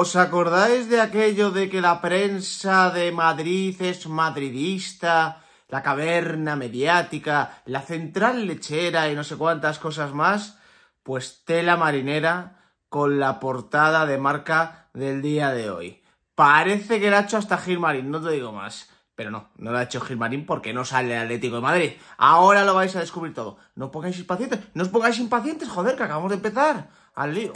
¿Os acordáis de aquello de que la prensa de Madrid es madridista, la caverna mediática, la central lechera y no sé cuántas cosas más? Pues tela marinera con la portada de marca del día de hoy. Parece que la ha hecho hasta Gilmarín, no te digo más. Pero no, no la ha hecho Gilmarín porque no sale el Atlético de Madrid. Ahora lo vais a descubrir todo. No os pongáis impacientes, no os pongáis impacientes, joder, que acabamos de empezar. Al lío.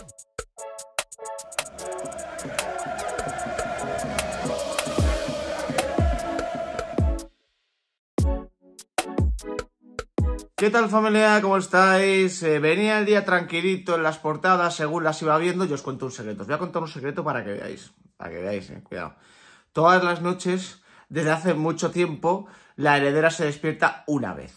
¿Qué tal familia? ¿Cómo estáis? Eh, venía el día tranquilito en las portadas, según las iba viendo, yo os cuento un secreto. Os voy a contar un secreto para que veáis, para que veáis, eh, cuidado. Todas las noches, desde hace mucho tiempo, la heredera se despierta una vez.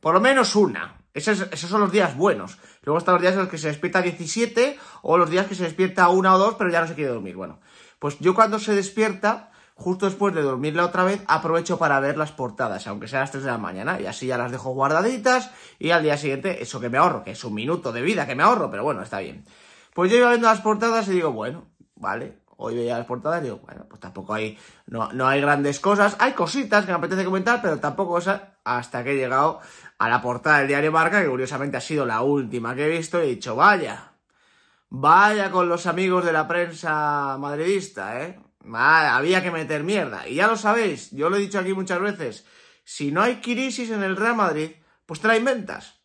Por lo menos una. Esos, esos son los días buenos. Luego están los días en los que se despierta 17 o los días que se despierta una o dos, pero ya no se quiere dormir. Bueno, pues yo cuando se despierta, justo después de dormirla otra vez, aprovecho para ver las portadas, aunque sea a las 3 de la mañana, y así ya las dejo guardaditas, y al día siguiente, eso que me ahorro, que es un minuto de vida que me ahorro, pero bueno, está bien. Pues yo iba viendo las portadas y digo, bueno, vale, hoy veía las portadas y digo, bueno, pues tampoco hay, no, hay grandes cosas, hay cositas que me apetece comentar, pero tampoco hasta que he llegado a la portada del diario Marca, que curiosamente ha sido la última que he visto, y he dicho, vaya, vaya con los amigos de la prensa madridista, ¿eh? había que meter mierda. Y ya lo sabéis, yo lo he dicho aquí muchas veces. Si no hay crisis en el Real Madrid, pues te la inventas.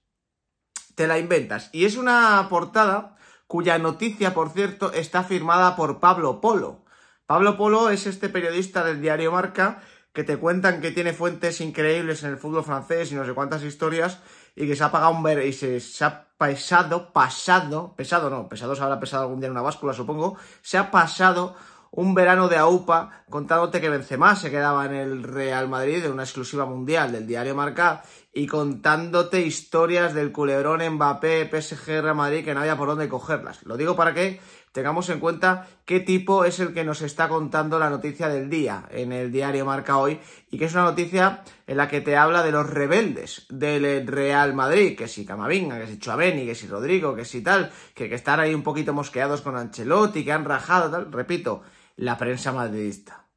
Te la inventas. Y es una portada cuya noticia, por cierto, está firmada por Pablo Polo. Pablo Polo es este periodista del diario Marca que te cuentan que tiene fuentes increíbles en el fútbol francés y no sé cuántas historias y que se ha pagado un ver y se, ha pesado, pasado, pesado no, pesado se habrá pesado algún día en una báscula supongo, se ha pasado un verano de AUPA contándote que Benzema se quedaba en el Real Madrid en una exclusiva mundial del diario Marca y contándote historias del culebrón Mbappé, PSG, Real Madrid que no había por dónde cogerlas. Lo digo para que tengamos en cuenta qué tipo es el que nos está contando la noticia del día en el diario Marca hoy y que es una noticia en la que te habla de los rebeldes del Real Madrid, que si Camavinga, que si Chuaveni, que si Rodrigo, que si tal, que, que están ahí un poquito mosqueados con Ancelotti, que han rajado, tal, repito, la prensa madridista.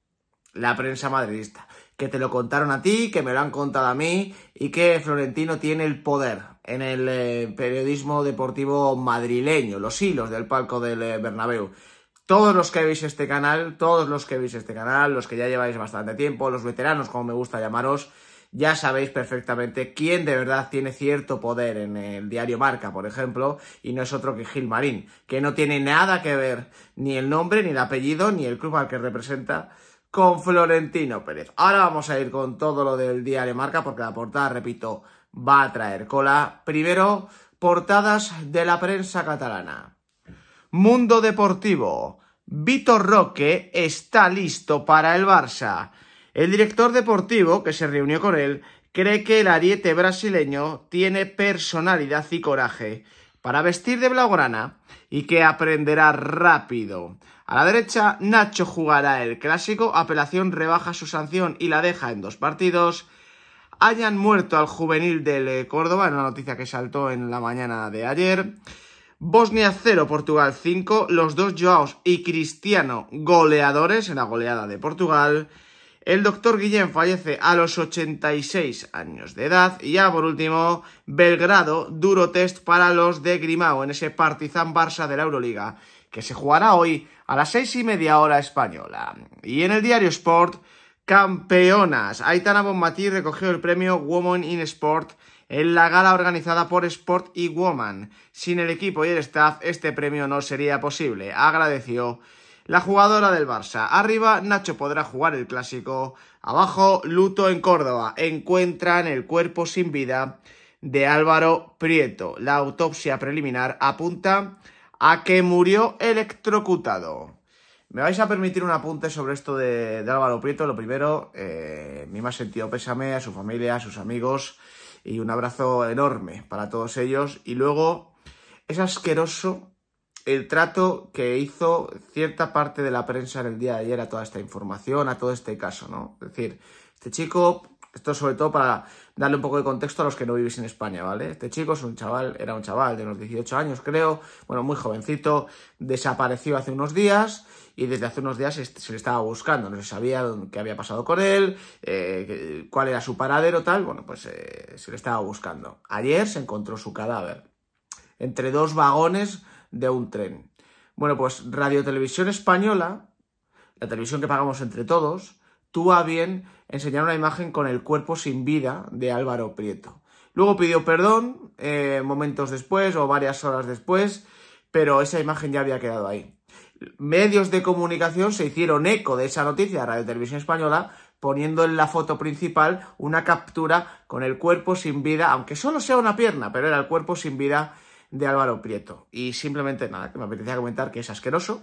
La prensa madridista. Que te lo contaron a ti, que me lo han contado a mí y que Florentino tiene el poder en el eh, periodismo deportivo madrileño, los hilos del palco del Bernabeu. Eh, Bernabéu. Todos los que veis este canal, todos los que veis este canal, los que ya lleváis bastante tiempo, los veteranos como me gusta llamaros, ya sabéis perfectamente quién de verdad tiene cierto poder en el diario Marca, por ejemplo, y no es otro que Gilmarín, que no tiene nada que ver ni el nombre, ni el apellido, ni el club al que representa con Florentino Pérez. Ahora vamos a ir con todo lo del diario Marca, porque la portada, repito, va a traer cola. Primero, portadas de la prensa catalana. Mundo Deportivo. Vitor Roque está listo para el Barça. El director deportivo, que se reunió con él, cree que el ariete brasileño tiene personalidad y coraje para vestir de blaugrana y que aprenderá rápido. A la derecha, Nacho jugará el clásico, apelación rebaja su sanción y la deja en dos partidos. Hayan muerto al juvenil del eh, Córdoba, en una noticia que saltó en la mañana de ayer. Bosnia 0, Portugal 5, los dos Joaos y Cristiano goleadores en la goleada de Portugal. El doctor Guillén fallece a los 86 años de edad. Y ya por último, Belgrado, duro test para los de Grimao en ese Partizan Barça de la Euroliga, que se jugará hoy a las seis y media hora española. Y en el diario Sport, campeonas. Aitana Bonmatí recogió el premio Woman in Sport en la gala organizada por Sport y Woman. Sin el equipo y el staff, este premio no sería posible, agradeció la jugadora del Barça. Arriba, Nacho podrá jugar el clásico. Abajo, Luto en Córdoba. Encuentran el cuerpo sin vida de Álvaro Prieto. La autopsia preliminar apunta a que murió electrocutado. Me vais a permitir un apunte sobre esto de, Álvaro Prieto. Lo primero, eh, mi más sentido pésame a su familia, a sus amigos y un abrazo enorme para todos ellos. Y luego, es asqueroso el trato que hizo cierta parte de la prensa en el día de ayer a toda esta información, a todo este caso, ¿no? Es decir, este chico, esto sobre todo para darle un poco de contexto a los que no vivís en España, ¿vale? Este chico es un chaval, era un chaval de unos 18 años, creo, bueno, muy jovencito, desapareció hace unos días y desde hace unos días se le estaba buscando, no se sabía qué había pasado con él, eh, cuál era su paradero, tal, bueno, pues eh, se le estaba buscando. Ayer se encontró su cadáver entre dos vagones de un tren. Bueno, pues Radio Televisión Española, la televisión que pagamos entre todos, tuvo a bien enseñar una imagen con el cuerpo sin vida de Álvaro Prieto. Luego pidió perdón eh, momentos después o varias horas después, pero esa imagen ya había quedado ahí. Medios de comunicación se hicieron eco de esa noticia de Radio Televisión Española, poniendo en la foto principal una captura con el cuerpo sin vida, aunque solo sea una pierna, pero era el cuerpo sin vida de Álvaro Prieto. Y simplemente nada, que me apetecía comentar que es asqueroso,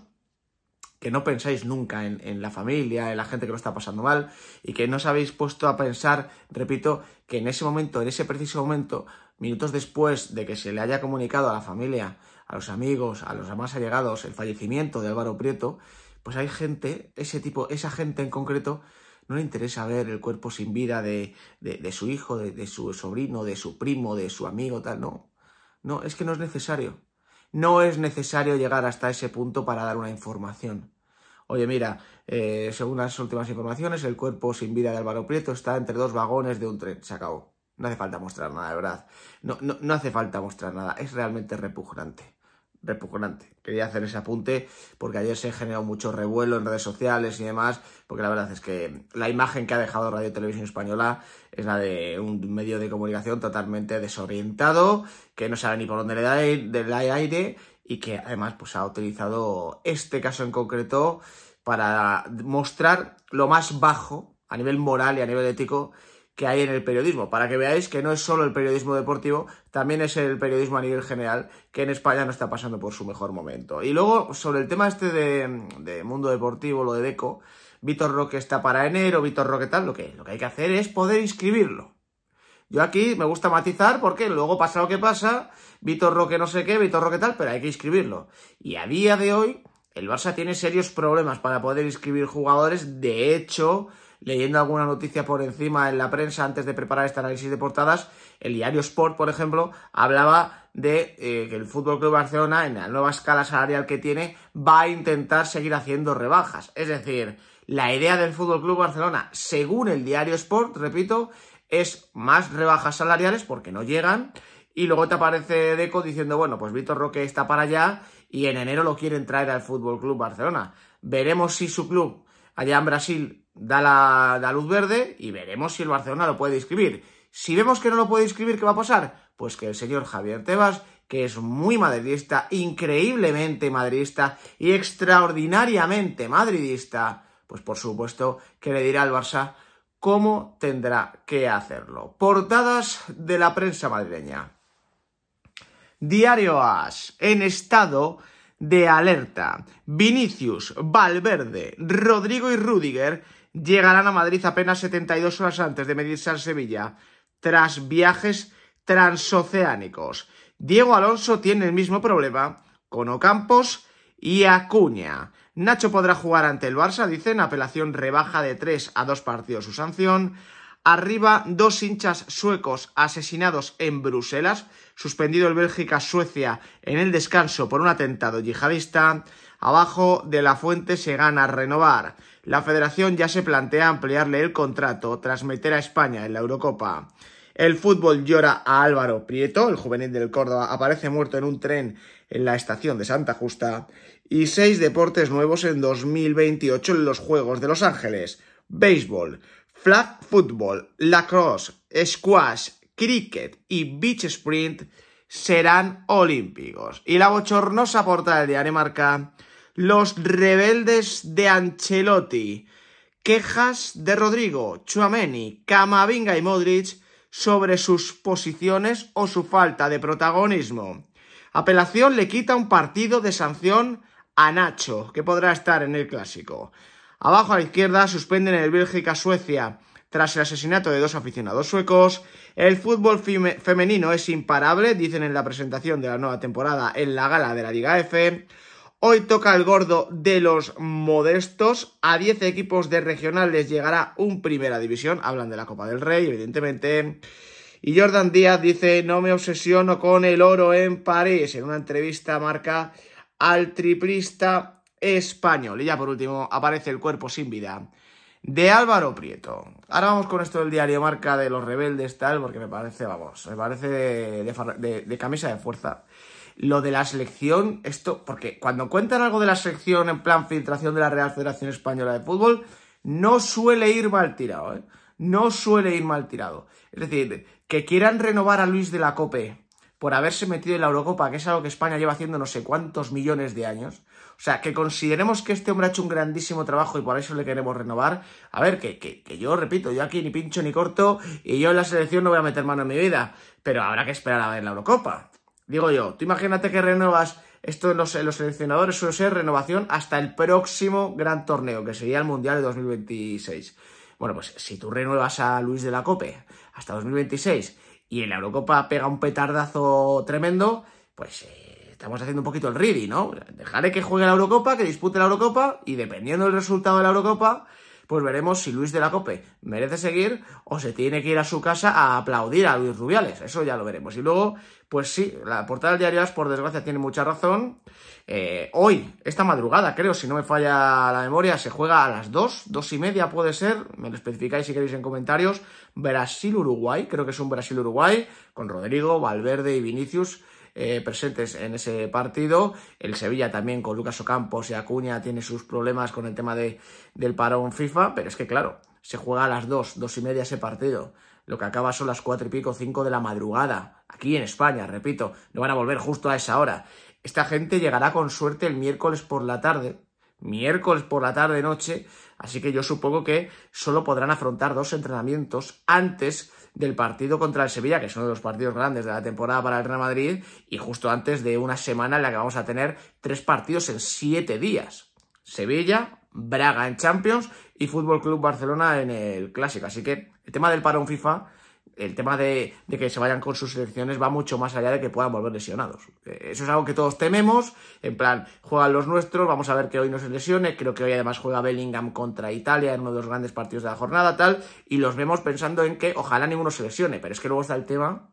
que no pensáis nunca en, la familia, en la gente que lo está pasando mal y que no os habéis puesto a pensar, repito, que en ese momento, en ese preciso momento, minutos después de que se le haya comunicado a la familia, a los amigos, a los demás allegados, el fallecimiento de Álvaro Prieto, pues hay gente, ese tipo, esa gente en concreto, no le interesa ver el cuerpo sin vida de, su hijo, de su sobrino, de su primo, de su amigo, tal, no no, es que no es necesario. No es necesario llegar hasta ese punto para dar una información. Oye, mira, eh, según las últimas informaciones, el cuerpo sin vida de Álvaro Prieto está entre dos vagones de un tren. Se acabó. No hace falta mostrar nada, de verdad. No, no hace falta mostrar nada. Es realmente repugnante repugnante. Quería hacer ese apunte porque ayer se generó mucho revuelo en redes sociales y demás, porque la verdad es que la imagen que ha dejado Radio Televisión Española es la de un medio de comunicación totalmente desorientado, que no sabe ni por dónde le da el aire y que además pues, ha utilizado este caso en concreto para mostrar lo más bajo a nivel moral y a nivel ético que hay en el periodismo, para que veáis que no es solo el periodismo deportivo, también es el periodismo a nivel general, que en España no está pasando por su mejor momento. Y luego, sobre el tema este de, mundo deportivo, lo de Deco, Vitor Roque está para enero, Vitor Roque tal, lo que, lo que hay que hacer es poder inscribirlo. Yo aquí me gusta matizar porque luego pasa lo que pasa, Vitor Roque no sé qué, Vitor Roque tal, pero hay que inscribirlo. Y a día de hoy, el Barça tiene serios problemas para poder inscribir jugadores, de hecho leyendo alguna noticia por encima en la prensa antes de preparar este análisis de portadas, el diario Sport, por ejemplo, hablaba de eh, que el Fútbol Club Barcelona, en la nueva escala salarial que tiene, va a intentar seguir haciendo rebajas. Es decir, la idea del Fútbol Club Barcelona, según el diario Sport, repito, es más rebajas salariales porque no llegan. Y luego te aparece Deco diciendo, bueno, pues Víctor Roque está para allá y en enero lo quieren traer al Fútbol Club Barcelona. Veremos si su club allá en Brasil da la luz verde y veremos si el Barcelona lo puede inscribir. Si vemos que no lo puede inscribir, ¿qué va a pasar? Pues que el señor Javier Tebas, que es muy madridista, increíblemente madridista y extraordinariamente madridista, pues por supuesto que le dirá al Barça cómo tendrá que hacerlo. Portadas de la prensa madrileña. Diario AS, en estado de alerta. Vinicius, Valverde, Rodrigo y Rudiger llegarán a Madrid apenas 72 horas antes de medirse al Sevilla, tras viajes transoceánicos. Diego Alonso tiene el mismo problema con Ocampos y Acuña. Nacho podrá jugar ante el Barça, dicen, apelación rebaja de 3 a 2 partidos su sanción. Arriba, dos hinchas suecos asesinados en Bruselas, suspendido el Bélgica-Suecia en el descanso por un atentado yihadista. Abajo de la fuente se gana renovar. La federación ya se plantea ampliarle el contrato tras meter a España en la Eurocopa. El fútbol llora a Álvaro Prieto, el juvenil del Córdoba, aparece muerto en un tren en la estación de Santa Justa. Y seis deportes nuevos en 2028 en los Juegos de Los Ángeles. Béisbol, flag football, lacrosse, squash, cricket y beach sprint serán olímpicos. Y la bochornosa portada de Marca. Los rebeldes de Ancelotti. Quejas de Rodrigo, Chuameni, Camavinga y Modric sobre sus posiciones o su falta de protagonismo. Apelación le quita un partido de sanción a Nacho, que podrá estar en el clásico. Abajo a la izquierda suspenden el Bélgica-Suecia tras el asesinato de dos aficionados suecos. El fútbol femenino es imparable, dicen en la presentación de la nueva temporada en la gala de la Liga F. Hoy toca el gordo de los modestos. A 10 equipos de regionales llegará un primera división. Hablan de la Copa del Rey, evidentemente. Y Jordan Díaz dice, no me obsesiono con el oro en París. En una entrevista marca al triplista español. Y ya por último aparece el cuerpo sin vida de Álvaro Prieto. Ahora vamos con esto del diario marca de los rebeldes, tal, porque me parece, vamos, me parece de, de camisa de fuerza lo de la selección, esto, porque cuando cuentan algo de la selección en plan filtración de la Real Federación Española de Fútbol, no suele ir mal tirado, ¿eh? No suele ir mal tirado. Es decir, que quieran renovar a Luis de la Cope por haberse metido en la Eurocopa, que es algo que España lleva haciendo no sé cuántos millones de años. O sea, que consideremos que este hombre ha hecho un grandísimo trabajo y por eso le queremos renovar. A ver, que, que, que yo repito, yo aquí ni pincho ni corto y yo en la selección no voy a meter mano en mi vida, pero habrá que esperar a ver la Eurocopa. Digo yo, tú imagínate que renuevas esto en los, seleccionadores, suele ser renovación hasta el próximo gran torneo, que sería el Mundial de 2026. Bueno, pues si tú renuevas a Luis de la Cope hasta 2026 y en la Eurocopa pega un petardazo tremendo, pues eh, estamos haciendo un poquito el ready, ¿no? Dejaré que juegue la Eurocopa, que dispute la Eurocopa y dependiendo del resultado de la Eurocopa, pues veremos si Luis de la Cope merece seguir o se tiene que ir a su casa a aplaudir a Luis Rubiales. Eso ya lo veremos. Y luego, pues sí, la portada del diario por desgracia, tiene mucha razón. Eh, hoy, esta madrugada, creo, si no me falla la memoria, se juega a las 2, 2 y media puede ser, me lo especificáis si queréis en comentarios, Brasil-Uruguay, creo que es un Brasil-Uruguay, con Rodrigo, Valverde y Vinicius eh, presentes en ese partido. El Sevilla también con Lucas Ocampos y Acuña tiene sus problemas con el tema de, del parón FIFA, pero es que claro, se juega a las 2, 2 y media ese partido. Lo que acaba son las 4 y pico, 5 de la madrugada. Aquí en España, repito, no van a volver justo a esa hora. Esta gente llegará con suerte el miércoles por la tarde, miércoles por la tarde noche, así que yo supongo que solo podrán afrontar dos entrenamientos antes del partido contra el Sevilla, que es uno de los partidos grandes de la temporada para el Real Madrid, y justo antes de una semana en la que vamos a tener tres partidos en siete días. Sevilla, Braga en Champions y Fútbol Club Barcelona en el Clásico. Así que el tema del parón FIFA el tema de, que se vayan con sus selecciones va mucho más allá de que puedan volver lesionados. Eh, eso es algo que todos tememos, en plan, juegan los nuestros, vamos a ver que hoy no se lesione, creo que hoy además juega Bellingham contra Italia en uno de los grandes partidos de la jornada, tal, y los vemos pensando en que ojalá ninguno se lesione, pero es que luego está el tema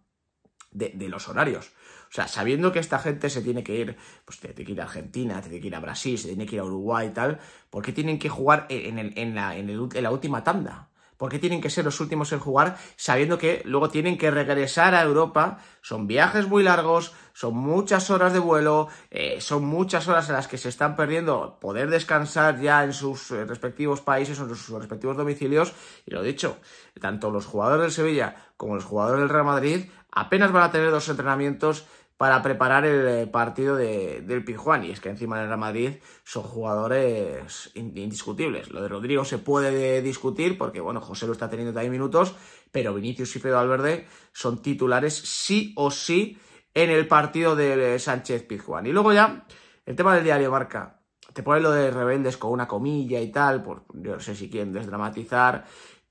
de, los horarios. O sea, sabiendo que esta gente se tiene que ir, pues tiene que ir a Argentina, tiene que ir a Brasil, se tiene que ir a Uruguay y tal, ¿por qué tienen que jugar en la última tanda? porque tienen que ser los últimos en jugar, sabiendo que luego tienen que regresar a Europa. Son viajes muy largos, son muchas horas de vuelo, eh, son muchas horas en las que se están perdiendo poder descansar ya en sus eh, respectivos países o en sus respectivos domicilios. Y lo dicho, tanto los jugadores del Sevilla como los jugadores del Real Madrid apenas van a tener dos entrenamientos para preparar el eh, partido de, del Pijuan. Y es que encima del Real Madrid son jugadores indiscutibles. Lo de Rodrigo se puede discutir porque, bueno, José lo está teniendo también minutos, pero Vinicius y Pedro Valverde son titulares sí o sí en el partido de eh, Sánchez Pizjuán. Y luego ya, el tema del diario Marca. Te pone lo de rebeldes con una comilla y tal, por yo no sé si quieren desdramatizar,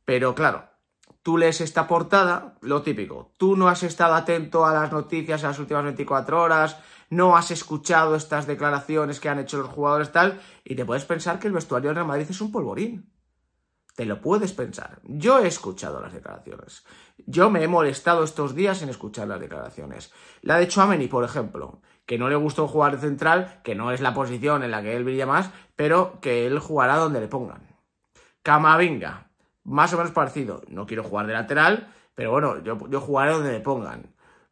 pero claro, tú lees esta portada, lo típico, tú no has estado atento a las noticias en las últimas 24 horas, no has escuchado estas declaraciones que han hecho los jugadores tal, y te puedes pensar que el vestuario de Real Madrid es un polvorín. Te lo puedes pensar. Yo he escuchado las declaraciones. Yo me he molestado estos días en escuchar las declaraciones. La de Chuameni, por ejemplo, que no le gustó jugar de central, que no es la posición en la que él brilla más, pero que él jugará donde le pongan. Camavinga, más o menos parecido. No quiero jugar de lateral, pero bueno, yo, jugaré donde me pongan.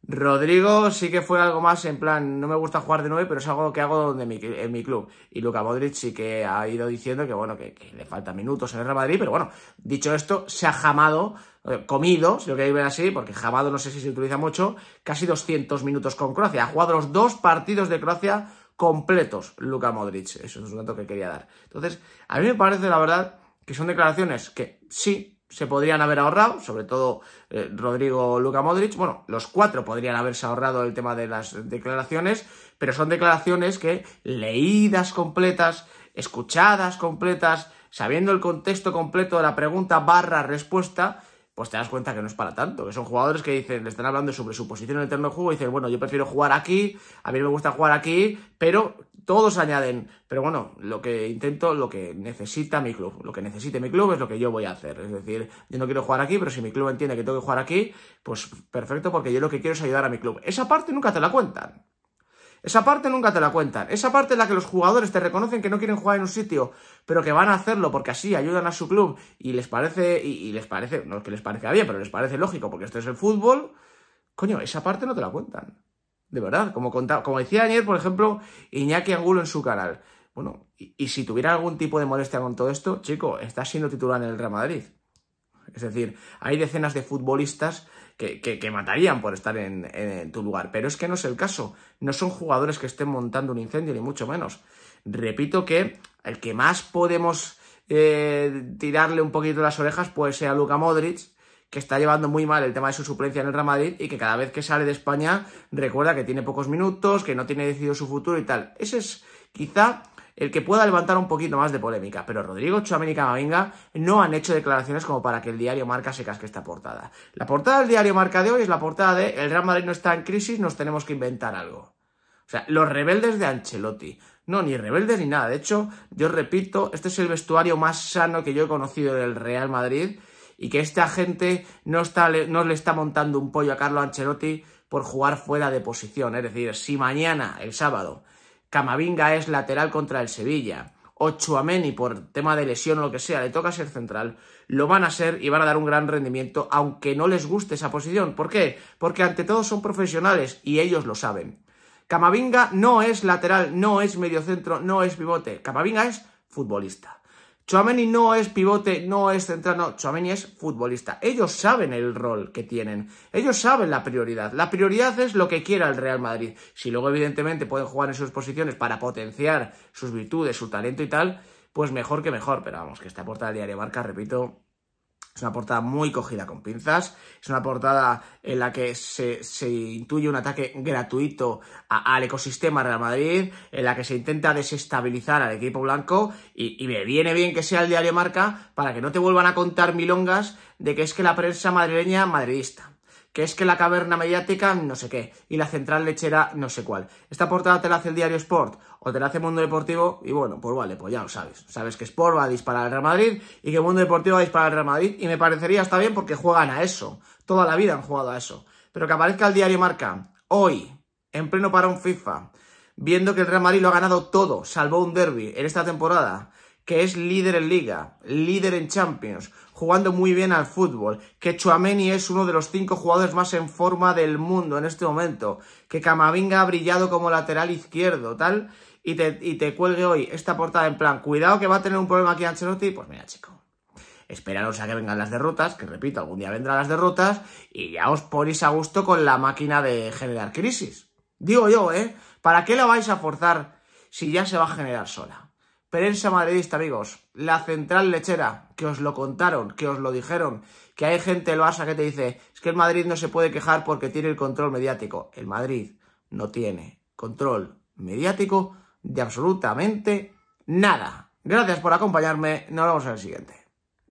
Rodrigo sí que fue algo más en plan, no me gusta jugar de nuevo, pero es algo que hago donde en mi club. Y Luca Modric sí que ha ido diciendo que bueno, que, le faltan minutos en el Real Madrid, pero bueno, dicho esto, se ha jamado, eh, comido, si lo queréis ver así, porque jamado no sé si se utiliza mucho, casi 200 minutos con Croacia. Ha jugado los dos partidos de Croacia completos Luca Modric. Eso es un dato que quería dar. Entonces, a mí me parece, la verdad, que son declaraciones que sí se podrían haber ahorrado, sobre todo eh, Rodrigo Luca Modric. Bueno, los cuatro podrían haberse ahorrado el tema de las declaraciones, pero son declaraciones que leídas completas, escuchadas completas, sabiendo el contexto completo de la pregunta barra respuesta, pues te das cuenta que no es para tanto, que son jugadores que dicen, le están hablando sobre su posición en el terreno de juego y dicen, bueno, yo prefiero jugar aquí, a mí me gusta jugar aquí, pero todos añaden, pero bueno, lo que intento, lo que necesita mi club, lo que necesite mi club es lo que yo voy a hacer, es decir, yo no quiero jugar aquí, pero si mi club entiende que tengo que jugar aquí, pues perfecto, porque yo lo que quiero es ayudar a mi club. Esa parte nunca te la cuentan. Esa parte nunca te la cuentan. Esa parte en la que los jugadores te reconocen que no quieren jugar en un sitio, pero que van a hacerlo porque así ayudan a su club y les parece, y, les parece, no es que les parezca bien, pero les parece lógico porque esto es el fútbol. Coño, esa parte no te la cuentan. De verdad, como, como decía ayer, por ejemplo, Iñaki Angulo en su canal. Bueno, y, y, si tuviera algún tipo de molestia con todo esto, chico, está siendo titular en el Real Madrid. Es decir, hay decenas de futbolistas que, matarían por estar en, tu lugar. Pero es que no es el caso. No son jugadores que estén montando un incendio, ni mucho menos. Repito que el que más podemos... Eh, tirarle un poquito las orejas puede ser a Luka Modric, que está llevando muy mal el tema de su suplencia en el Real Madrid y que cada vez que sale de España recuerda que tiene pocos minutos, que no tiene decidido su futuro y tal. Ese es quizá el que pueda levantar un poquito más de polémica, pero Rodrigo Chuamén y Camavinga no han hecho declaraciones como para que el diario Marca se casque esta portada. La portada del diario Marca de hoy es la portada de El Real Madrid no está en crisis, nos tenemos que inventar algo. O sea, los rebeldes de Ancelotti. No, ni rebeldes ni nada. De hecho, yo repito, este es el vestuario más sano que yo he conocido del Real Madrid y que esta gente no, está, no le está montando un pollo a Carlo Ancelotti por jugar fuera de posición. Es decir, si mañana, el sábado, Camavinga es lateral contra el Sevilla. Ochoameni por tema de lesión o lo que sea, le toca ser central, lo van a ser y van a dar un gran rendimiento, aunque no les guste esa posición. ¿Por qué? Porque ante todo son profesionales y ellos lo saben. Camavinga no es lateral, no es mediocentro, no es pivote. Camavinga es futbolista. Chuameni no es pivote, no es central, no, es futbolista. Ellos saben el rol que tienen, ellos saben la prioridad. La prioridad es lo que quiera el Real Madrid. Si luego, evidentemente, pueden jugar en sus posiciones para potenciar sus virtudes, su talento y tal, pues mejor que mejor. Pero vamos, que esta puerta del diario Barca, repito, es una portada muy cogida con pinzas, es una portada en la que se, intuye un ataque gratuito al ecosistema Real Madrid, en la que se intenta desestabilizar al equipo blanco y, y, me viene bien que sea el diario Marca para que no te vuelvan a contar milongas de que es que la prensa madrileña madridista que es que la caverna mediática no sé qué y la central lechera no sé cuál. Esta portada te la hace el diario Sport o te la hace Mundo Deportivo y bueno, pues vale, pues ya lo sabes. Sabes que Sport va a disparar al Real Madrid y que Mundo Deportivo va a disparar al Real Madrid y me parecería está bien porque juegan a eso. Toda la vida han jugado a eso. Pero que aparezca el diario Marca hoy, en pleno para un FIFA, viendo que el Real Madrid lo ha ganado todo, salvo un derby en esta temporada, que es líder en Liga, líder en Champions, jugando muy bien al fútbol, que Chuameni es uno de los cinco jugadores más en forma del mundo en este momento, que Camavinga ha brillado como lateral izquierdo, tal, y te, cuelgue hoy esta portada en plan, cuidado que va a tener un problema aquí Ancelotti, pues mira chico, esperaros a que vengan las derrotas, que repito, algún día vendrán las derrotas, y ya os ponéis a gusto con la máquina de generar crisis. Digo yo, ¿eh? ¿Para qué la vais a forzar si ya se va a generar sola? Prensa madridista, amigos, la central lechera, que os lo contaron, que os lo dijeron, que hay gente del Barça que te dice, es que el Madrid no se puede quejar porque tiene el control mediático. El Madrid no tiene control mediático de absolutamente nada. Gracias por acompañarme, nos vemos en el siguiente.